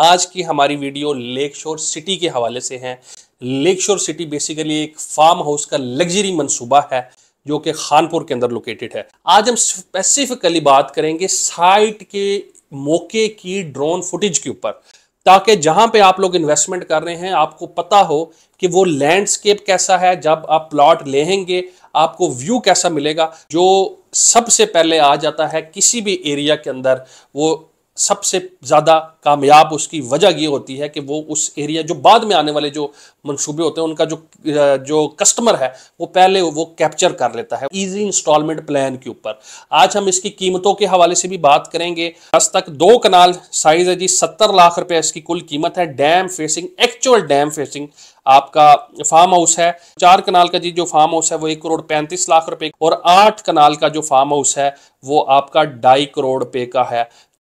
आज की हमारी वीडियो लेक शोर सिटी के हवाले से है लेक शोर सिटी बेसिकली एक फार्म हाउस का लग्जरी मनसूबा है जो कि खानपुर के अंदर लोकेटेड है आज हम स्पेसिफिकली बात करेंगे साइट के मौके की ड्रोन फुटेज के ऊपर ताकि जहां पे आप लोग इन्वेस्टमेंट कर रहे हैं आपको पता हो कि वो लैंडस्केप कैसा है जब आप प्लॉट लेंगे आपको व्यू कैसा मिलेगा जो सबसे पहले आ जाता है किसी भी एरिया के अंदर वो सबसे ज़्यादा कामयाब उसकी वजह ये होती है कि वो उस एरिया जो बाद में आने वाले जो मनसूबे होते हैं उनका जो जो कस्टमर है वो पहले वो कैप्चर कर लेता है इजी इंस्टॉलमेंट प्लान के ऊपर आज हम इसकी कीमतों के हवाले से भी बात करेंगे आज तक दो कनाल साइज है जी सत्तर लाख रुपए इसकी कुल कीमत है dam facing actual dam facing आपका फार्म हाउस है चार कनाल का जी जो फार्म हाउस है वो एक करोड़ पैंतीस लाख रुपए और आठ कनाल का जो फार्म हाउस है वो आपका ढाई करोड़ रुपए का है